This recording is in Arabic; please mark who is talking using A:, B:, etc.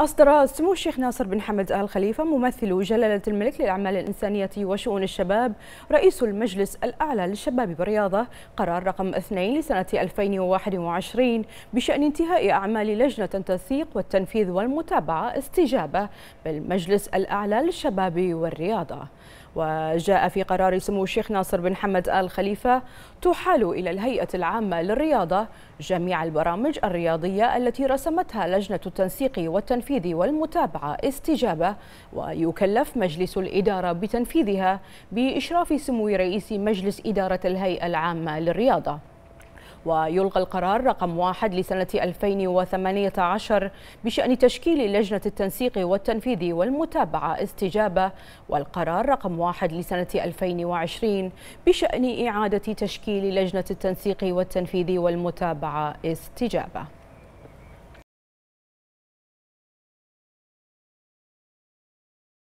A: أصدر سمو الشيخ ناصر بن حمد آل خليفة ممثل جلالة الملك للأعمال الإنسانية وشؤون الشباب رئيس المجلس الأعلى للشباب بالرياضة قرار رقم 2 لسنة 2021 بشأن انتهاء أعمال لجنة التنسيق والتنفيذ والمتابعة استجابة بالمجلس الأعلى للشباب والرياضة وجاء في قرار سمو الشيخ ناصر بن حمد آل خليفة تحال إلى الهيئة العامة للرياضة جميع البرامج الرياضية التي رسمتها لجنة التنسيق والتنفيذ والمتابعة استجابة ويكلف مجلس الإدارة بتنفيذها بإشراف سمو رئيس مجلس إدارة الهيئة العامة للرياضة ويلغى القرار رقم واحد لسنة 2018 بشأن تشكيل لجنة التنسيق والتنفيذ والمتابعة استجابة والقرار رقم واحد لسنة 2020 بشأن إعادة تشكيل لجنة التنسيق والتنفيذ والمتابعة استجابة